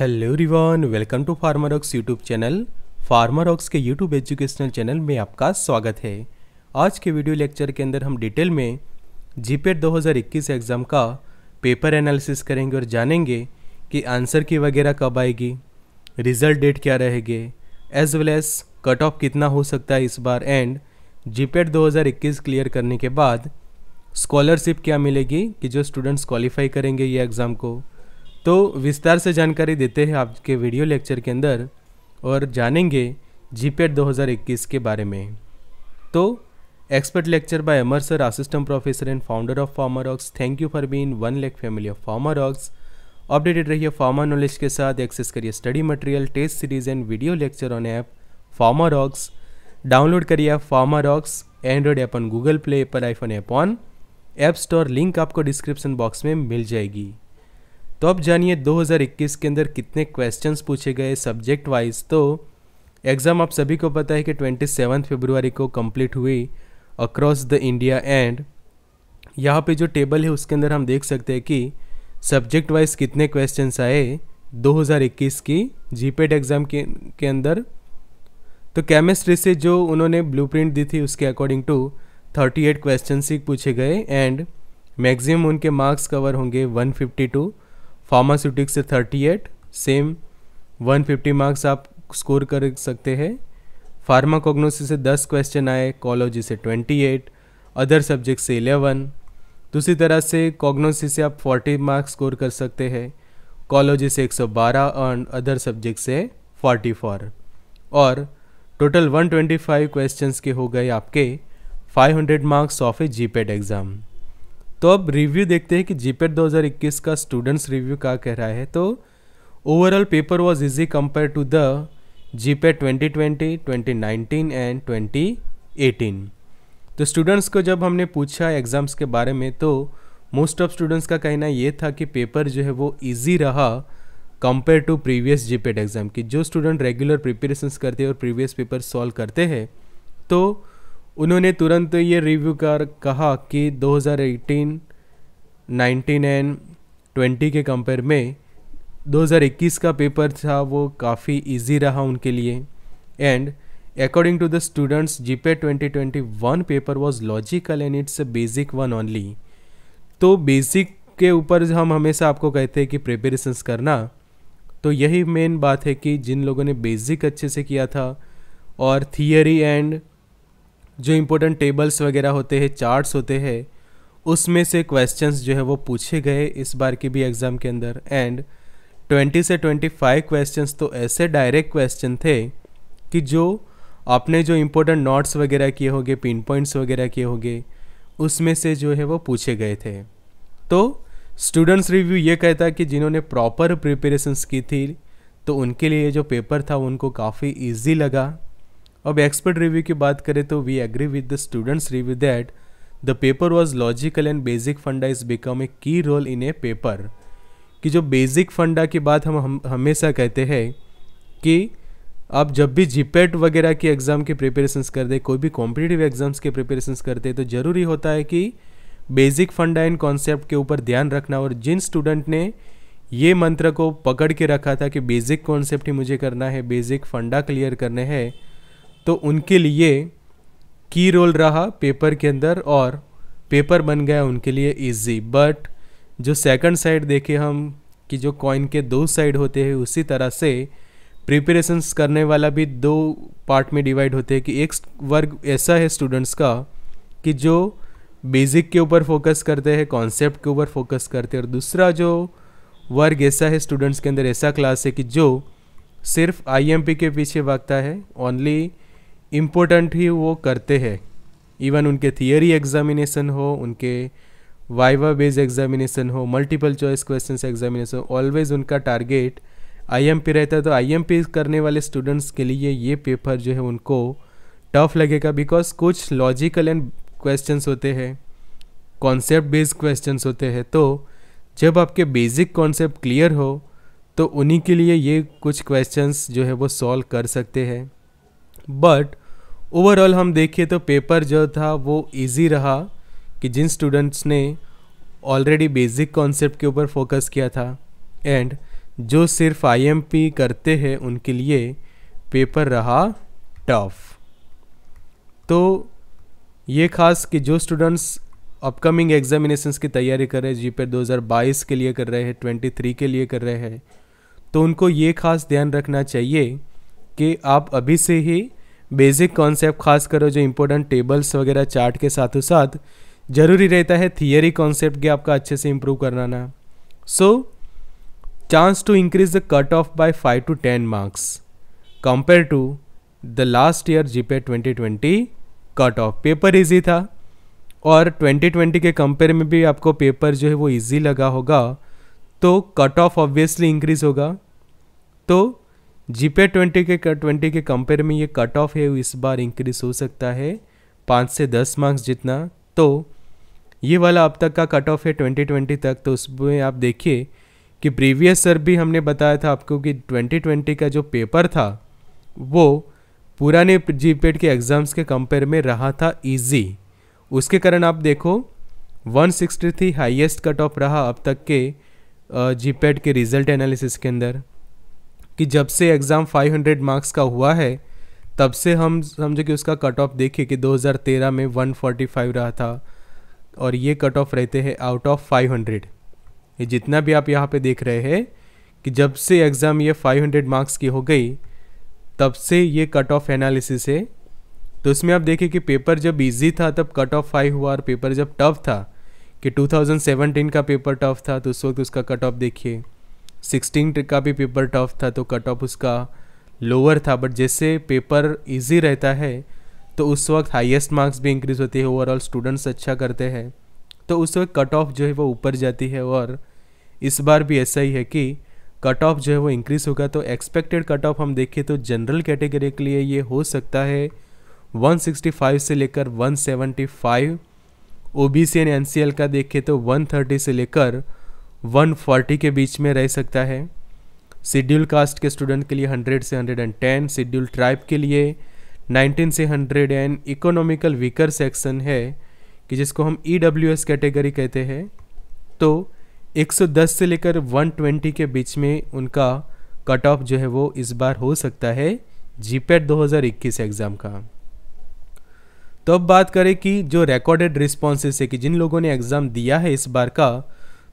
Hello रिवान welcome to Pharmarox YouTube channel Pharmarox के YouTube educational channel में आपका स्वागत है आज के वीडियो लेक्चर के अंदर हम डिटेल में जीपेट 2021 एग्ज़ाम का पेपर एनालिसिस करेंगे और जानेंगे कि आंसर की वगैरह कब आएगी रिजल्ट डेट क्या रहेगी as well as cut off कितना हो सकता है इस बार एंड जीपेट 2021 क्लियर करने के बाद स्कॉलरशिप क्या मिलेगी कि जो स्टूडेंट्स क्वालिफाई करेंगे ये एग्ज़ाम को तो विस्तार से जानकारी देते हैं आपके वीडियो लेक्चर के अंदर और जानेंगे जीपेट 2021 के बारे में तो expert lecture by Amar sir assistant professor and founder of Pharmarox thank you for being one लेक फैमिली ऑफ फार्मारॉक्स अपडेटेड रहिए फार्मा नॉलेज के साथ एक्सेस करिए study material test series and video lecture on app ऑक्स download करिए app Pharmarox Android app on Google Play पर iPhone app on App Store link आपको description box में मिल जाएगी तो अब जानिए 2021 के अंदर कितने क्वेश्चंस पूछे गए सब्जेक्ट वाइज तो एग्ज़ाम आप सभी को पता है कि ट्वेंटी सेवन को कंप्लीट हुई अक्रॉस द इंडिया एंड यहाँ पे जो टेबल है उसके अंदर हम देख सकते हैं कि सब्जेक्ट वाइज कितने क्वेश्चंस आए 2021 की जीपेड एग्ज़ाम e के के अंदर तो केमिस्ट्री से जो उन्होंने ब्लूप्रिंट दी थी उसके अकॉर्डिंग टू 38 क्वेश्चन ही पूछे गए एंड मैक्सिमम उनके मार्क्स कवर होंगे 152 फार्मास्यूटिक्स से 38 सेम 150 मार्क्स आप स्कोर कर सकते हैं फार्माकोग्नोसी से 10 क्वेश्चन आए कॉलोजी से 28 अदर सब्जेक्ट से 11 दूसरी तरह से कॉग्नोसी से आप 40 मार्क्स स्कोर कर सकते हैं कॉलोजी से 112 और अदर सब्जेक्ट से 44 और टोटल 125 क्वेश्चंस के हो गए आपके 500 marks of a GPAT exam तो अब रिव्यू देखते हैं कि e जीपेट 2021 का स्टूडेंट्स रिव्यू क्या कह रहा है तो overall paper was easy compare to the GPAT 2020, 2019 and 2018 तो स्टूडेंट्स को जब हमने पूछा एग्ज़ाम्स के बारे में तो मोस्ट ऑफ स्टूडेंट्स का कहना ये था कि पेपर जो है वो ईजी रहा compare to previous GPAT exam की जो स्टूडेंट रेगुलर प्रिपेरेशन करते हैं और प्रीवियस पेपर सॉल्व करते हैं तो उन्होंने तुरंत ये रिव्यू कर कहा कि 2018, 19 एंड 20 के कंपेयर में 2021 का पेपर था वो काफ़ी इजी रहा उनके लिए and according to the students GPA 2021 paper paper was logical and it's basic one only तो बेसिक के ऊपर हम हमेशा आपको कहते हैं कि प्रिपेरेशंस करना तो यही मेन बात है कि जिन लोगों ने बेसिक अच्छे से किया था और थियरी एंड जो इम्पोर्टेंट टेबल्स वगैरह होते हैं चार्ट्स होते हैं उसमें से क्वेश्चंस जो है वो पूछे गए इस बार के भी एग्ज़ाम के अंदर एंड 20 से 25 क्वेश्चन तो ऐसे डायरेक्ट क्वेश्चन थे कि जो आपने जो इम्पोर्टेंट नोट्स वगैरह किए होंगे पिन पॉइंट्स वगैरह किए होंगे उसमें से जो है वो पूछे गए थे तो स्टूडेंट्स रिव्यू ये कहता कि जिन्होंने प्रॉपर प्रिपरेशंस की थी तो उनके लिए जो पेपर था उनको काफ़ी ईजी लगा अब एक्सपर्ट रिव्यू की बात करें तो we agree with the students review that the paper was logical and basic funda is become a key role in A paper कि जो बेसिक फंडा की बात हम, हम हमेशा कहते हैं कि आप जब भी जीपेट e वगैरह की एग्ज़ाम की प्रिपरेशंस कर दे कोई भी कॉम्पिटेटिव एग्ज़ाम्स के प्रिपरेशंस करते तो ज़रूरी होता है कि बेसिक फंडा इन कॉन्सेप्ट के ऊपर ध्यान रखना और जिन स्टूडेंट ने ये मंत्र को पकड़ के रखा था कि बेसिक कॉन्सेप्ट ही मुझे करना है बेसिक फंडा क्लियर करने हैं तो उनके लिए की रोल रहा पेपर के अंदर और पेपर बन गया उनके लिए इजी बट जो सेकंड साइड देखे हम कि जो कॉइन के दो साइड होते हैं उसी तरह से प्रिपरेशंस करने वाला भी दो पार्ट में डिवाइड होते हैं कि एक वर्ग ऐसा है स्टूडेंट्स का कि जो बेसिक के ऊपर फोकस करते हैं कॉन्सेप्ट के ऊपर फोकस करते हैं और दूसरा जो वर्ग ऐसा है स्टूडेंट्स के अंदर ऐसा क्लास है कि जो सिर्फ आईएमपी के पीछे भागता है ओनली इम्पोर्टेंट ही वो करते हैं इवन उनके थियरी एग्जामिनेशन हो उनके वाइवा बेस्ड एग्जामिनेशन हो multiple choice question examination always उनका टारगेट आईएमपी रहता है तो आईएमपी करने वाले स्टूडेंट्स के लिए ये पेपर जो है उनको टफ लगेगा बिकॉज कुछ लॉजिकल एंड क्वेश्चंस होते हैं कॉन्सेप्ट बेस्ड क्वेश्चंस होते हैं तो जब आपके बेसिक कॉन्सेप्ट क्लियर हो तो उन्हीं के लिए ये कुछ क्वेश्चंस जो है वो सॉल्व कर सकते हैं बट ओवरऑल हम देखिए तो पेपर जो था वो इजी रहा कि जिन स्टूडेंट्स ने ऑलरेडी बेसिक कॉन्सेप्ट के ऊपर फोकस किया था एंड जो सिर्फ आईएमपी करते हैं उनके लिए पेपर रहा टफ तो ये खास कि जो स्टूडेंट्स अपकमिंग एग्जामिनेशंस की तैयारी कर रहे हैं जी पे 2022 के लिए कर रहे हैं 23 के लिए कर रहे हैं तो उनको ये खास ध्यान रखना चाहिए कि आप अभी से ही बेसिक कॉन्सेप्ट खास करो जो इम्पोर्टेंट टेबल्स वगैरह चार्ट के साथ साथ ज़रूरी रहता है थियरी कॉन्सेप्ट के आपका अच्छे से इम्प्रूव करना ना so chance to increase the cut off by five to ten marks compare to the last year GPAT 2020 cut off paper easy था और 2020 के कंपेयर में भी आपको पेपर जो है वो इजी लगा होगा तो कट ऑफ ऑब्वियसली इंक्रीज होगा तो जीपे ट्वेंटी के ट्वेंटी के कंपेयर में ये कट ऑफ है इस बार इंक्रीज हो सकता है पाँच से दस मार्क्स जितना तो ये वाला अब तक का कट ऑफ है ट्वेंटी ट्वेंटी तक तो उसमें आप देखिए कि प्रीवियस सर भी हमने बताया था आपको कि ट्वेंटी ट्वेंटी का जो पेपर था वो पुराने जी के एग्ज़ाम्स के कंपेयर में रहा था ईजी उसके कारण आप देखो सिक्सटी थी हाइएस्ट कट ऑफ रहा अब तक के जी के रिज़ल्ट एनालिसिस के अंदर कि जब से एग्ज़ाम 500 मार्क्स का हुआ है तब से हम समझो कि उसका कट ऑफ देखिए कि 2013 में 145 रहा था और ये कट ऑफ रहते हैं आउट ऑफ 500 ये जितना भी आप यहाँ पे देख रहे हैं कि जब से एग्ज़ाम ये 500 मार्क्स की हो गई तब से ये कट ऑफ एनालिसिस है तो इसमें आप देखिए कि पेपर जब इजी था तब कट ऑफ फाइव हुआ और पेपर जब टफ था कि 2017 का पेपर टफ था तो उस वक्त उसका कट ऑफ देखिए सिक्सटीन का भी पेपर टफ था तो कट ऑफ उसका लोअर था बट जैसे पेपर इजी रहता है तो उस वक्त हाईएस्ट मार्क्स भी इंक्रीज़ होती है ओवरऑल स्टूडेंट्स अच्छा करते हैं तो उस वक्त कट ऑफ जो है वो ऊपर जाती है और इस बार भी ऐसा ही है कि कट ऑफ जो है वो इंक्रीज़ होगा तो एक्सपेक्टेड कट ऑफ हम देखें तो जनरल कैटेगरी के लिए ये हो सकता है 165 से लेकर 175 ओबीसी एंड एनसीएल का देखें तो 130 से लेकर 140 के बीच में रह सकता है शेड्यूल कास्ट के स्टूडेंट के लिए 100 से 110 शेड्यूल ट्राइब के लिए 19 से 100 एंड इकोनॉमिकल वीकर सेक्शन है कि जिसको हम ई डब्ल्यू एस कैटेगरी कहते हैं तो 110 से लेकर 120 के बीच में उनका कट ऑफ जो है वो इस बार हो सकता है हज़ार 2021 एग्ज़ाम का तो अब बात करें कि जो रिकॉर्डेड रिस्पॉन्सेस है कि जिन लोगों ने एग्ज़ाम दिया है इस बार का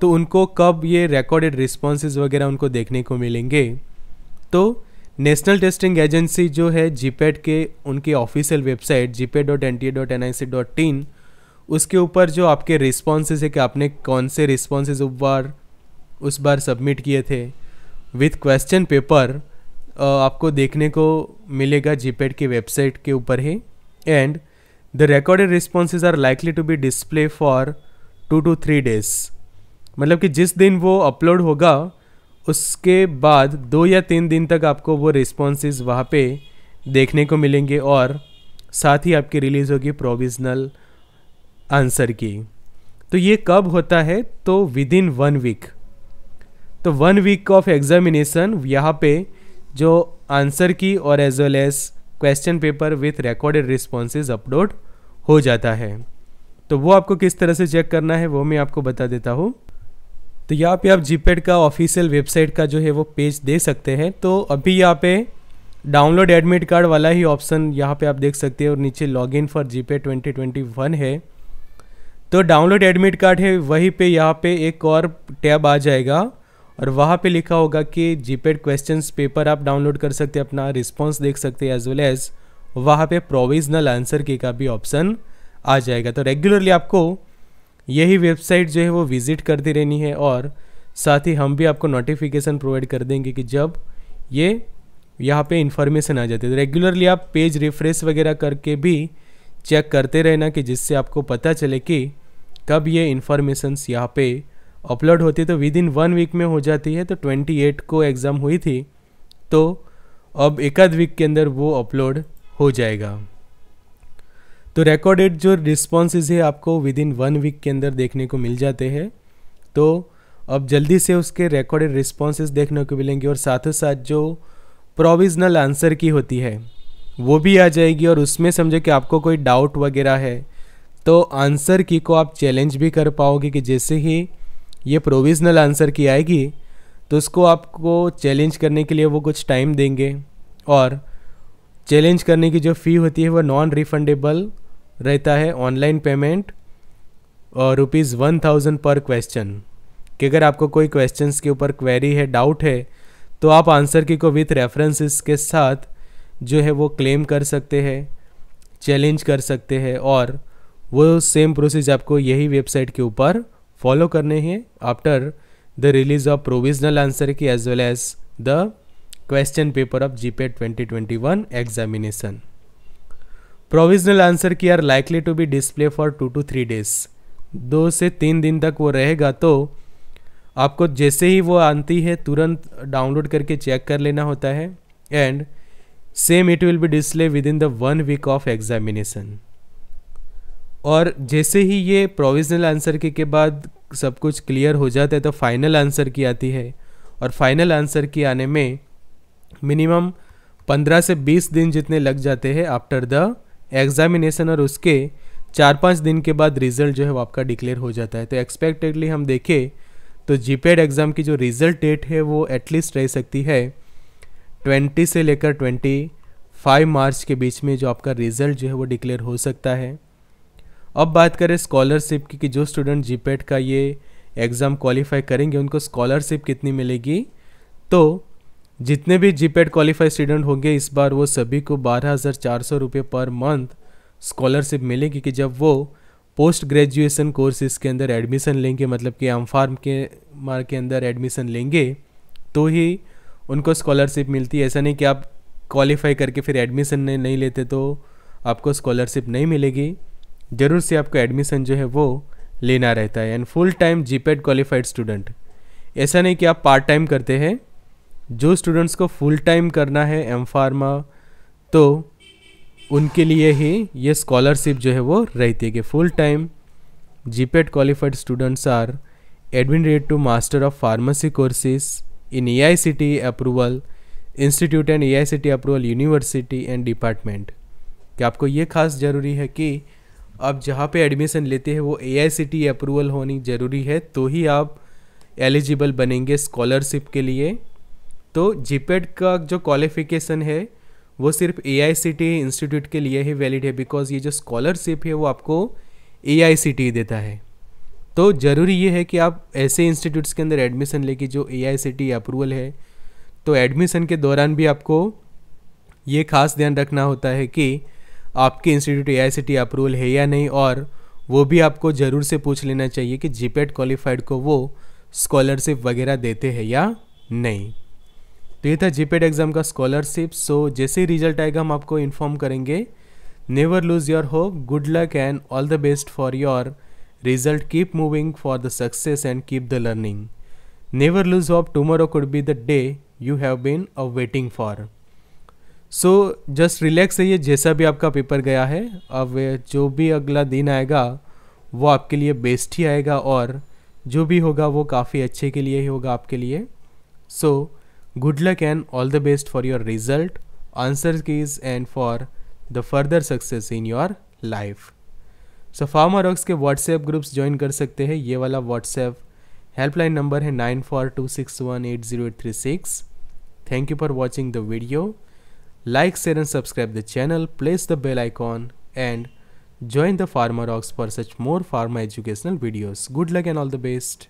तो उनको कब ये रिकॉर्डेड रिस्पॉन्सेज वगैरह उनको देखने को मिलेंगे तो नेशनल टेस्टिंग एजेंसी जो है जीपेड e के उनकी official website GPAT dot N T A dot N I C dot in उसके ऊपर जो आपके रिस्पॉन्सेज है कि आपने कौन से रिस्पॉन्सेज उस बार उस बार सबमिट किए थे विथ क्वेश्चन पेपर आपको देखने को मिलेगा जीपेड की वेबसाइट के ऊपर ही and the recorded responses are likely to be display for two to three days मतलब कि जिस दिन वो अपलोड होगा उसके बाद दो या तीन दिन तक आपको वो रिस्पॉन्सेज वहाँ पे देखने को मिलेंगे और साथ ही आपकी रिलीज़ होगी प्रोविजनल आंसर की तो ये कब होता है तो विद इन वन वीक तो वन वीक ऑफ एग्जामिनेशन यहाँ पे जो आंसर की और as well as question paper with recorded responses upload हो जाता है तो वो आपको किस तरह से चेक करना है वो मैं आपको बता देता हूँ तो यहाँ पे आप जीपेड का ऑफिशियल वेबसाइट का जो है वो पेज दे सकते हैं तो अभी यहाँ पे डाउनलोड एडमिट कार्ड वाला ही ऑप्शन यहाँ पे आप देख सकते हैं और नीचे लॉग इन फॉर जी 2021 है तो डाउनलोड एडमिट कार्ड है वहीं पे यहाँ पे एक और टैब आ जाएगा और वहाँ पे लिखा होगा कि जीपेड क्वेश्चंस पेपर आप डाउनलोड कर सकते हैं अपना रिस्पॉन्स देख सकते हैं एज वेल एज वहाँ पे प्रोविजनल आंसर के का भी ऑप्शन आ जाएगा तो रेगुलरली आपको यही वेबसाइट जो है वो विज़िट करती रहनी है और साथ ही हम भी आपको नोटिफिकेशन प्रोवाइड कर देंगे कि जब ये यहाँ पे इन्फॉर्मेशन आ जाती है तो रेगुलरली आप पेज रिफ्रेश वगैरह करके भी चेक करते रहना कि जिससे आपको पता चले कि कब ये इन्फॉर्मेशंस यहाँ पे अपलोड होती है तो विद इन वन वीक में हो जाती है तो ट्वेंटी एट को एग्ज़ाम हुई थी तो अब एक आध वीक के अंदर वो अपलोड हो जाएगा तो रिकॉर्डेड जो रिस्पॉन्सेज है आपको विद इन वन वीक के अंदर देखने को मिल जाते हैं तो अब जल्दी से उसके रिकॉर्डेड रिस्पॉन्सेज देखने को मिलेंगे और साथों साथ जो प्रोविजनल आंसर की होती है वो भी आ जाएगी और उसमें समझो कि आपको कोई डाउट वगैरह है तो आंसर की को आप चैलेंज भी कर पाओगे कि जैसे ही ये प्रोविजनल आंसर की आएगी तो उसको आपको चैलेंज करने के लिए वो कुछ टाइम देंगे और चैलेंज करने की जो फ़ी होती है वो नॉन रिफंडेबल रहता है ऑनलाइन पेमेंट और rupees one thousand per question कि अगर आपको कोई क्वेश्चन के ऊपर क्वेरी है डाउट है तो आप आंसर की को विथ रेफरेंसेस के साथ जो है वो क्लेम कर सकते हैं चैलेंज कर सकते हैं और वो सेम प्रोसेस आपको यही वेबसाइट के ऊपर फॉलो करने हैं after the release of provisional answer key as well as the question paper of GPAT twenty twenty one examination provisional answer key are likely to be display for two to three days दो से तीन दिन तक वो रहेगा तो आपको जैसे ही वो आती है तुरंत डाउनलोड करके चेक कर लेना होता है and same it will be display within the one week of examination और जैसे ही ये प्रोविजनल आंसर के, के बाद सब कुछ क्लियर हो जाता है तो फाइनल आंसर की आती है और फाइनल आंसर की आने में मिनिमम पंद्रह से बीस दिन जितने लग जाते हैं आफ्टर द एग्जामिनेशन और उसके चार पाँच दिन के बाद रिज़ल्ट जो है वो आपका डिक्लेयर हो जाता है तो एक्सपेक्टेडली हम देखें तो जी एग्ज़ाम की जो रिज़ल्ट डेट है वो एटलीस्ट रह सकती है ट्वेंटी से लेकर ट्वेंटी फाइव मार्च के बीच में जो आपका रिज़ल्ट जो है वो डिक्लेयर हो सकता है अब बात करें स्कॉलरशिप की कि जो स्टूडेंट जी का ये एग्ज़ाम क्वालिफाई करेंगे उनको स्कॉलरशिप कितनी मिलेगी तो जितने भी जी पेड क्वालिफाइड स्टूडेंट होंगे इस बार वो सभी को बारह हज़ार चार सौ रुपये पर मंथ स्कॉलरशिप मिलेगी कि जब वो पोस्ट ग्रेजुएशन कोर्सेज के अंदर एडमिशन लेंगे मतलब कि एम फार्म के मार के अंदर एडमिशन लेंगे तो ही उनको स्कॉलरशिप मिलती है ऐसा नहीं कि आप क्वालिफाई करके फिर एडमिशन नहीं, नहीं लेते तो आपको स्कॉलरशिप नहीं मिलेगी ज़रूर से आपको एडमिशन जो है वो लेना रहता है and full time paid qualified student ऐसा नहीं कि आप पार्ट टाइम करते हैं जो स्टूडेंट्स को फुल टाइम करना है एम फार्मा तो उनके लिए ही ये स्कॉलरशिप जो है वो रहती है कि full time GPAT qualified students are admitted to master of pharmacy courses in A I C T approval institute and A I C T approval university and department कि आपको ये खास ज़रूरी है कि आप जहाँ पे एडमिशन लेते हैं वो ए आई सी टी अप्रूवल होनी ज़रूरी है तो ही आप एलिजिबल बनेंगे स्कॉलरशिप के लिए तो जीपेड e का जो क्वालिफिकेशन है वो सिर्फ ए आई सी टी इंस्टीट्यूट के लिए ही वैलिड है बिकॉज ये जो स्कॉलरशिप है वो आपको ए आई सी टी देता है तो ज़रूरी ये है कि आप ऐसे इंस्टीट्यूट्स के अंदर एडमिशन लेके जो ए आई सी टी अप्रूवल है तो एडमिशन के दौरान भी आपको ये खास ध्यान रखना होता है कि आपके institute A I C T approval है या नहीं और वो भी आपको ज़रूर से पूछ लेना चाहिए कि जीपेड क्वालिफाइड e को वो स्कॉलरशिप वगैरह देते हैं या नहीं तो ये था जीपेड एग्ज़ाम e का स्कॉलरशिप सो जैसे ही रिजल्ट आएगा हम आपको इन्फॉर्म करेंगे never lose your hope good luck and all the best for your result keep moving for the success and keep the learning never lose hope tomorrow could be the day you have been a waiting for so just relax रहिए जैसा भी आपका paper गया है अब जो भी अगला दिन आएगा वो आपके लिए बेस्ट ही आएगा और जो भी होगा वो काफ़ी अच्छे के लिए ही होगा आपके लिए so so, Good luck and all the best for your result, answer keys and for the further success in your life. So Pharma Rocks के व्हाट्सएप ग्रुप्स ज्वाइन कर सकते हैं ये वाला व्हाट्सएप हेल्पलाइन नंबर है nine four two six one eight zero eight three six thank you for watching the video like share and subscribe the channel place the bell icon and join the Pharma Rocks for such more pharma educational videos. Good luck and all the best.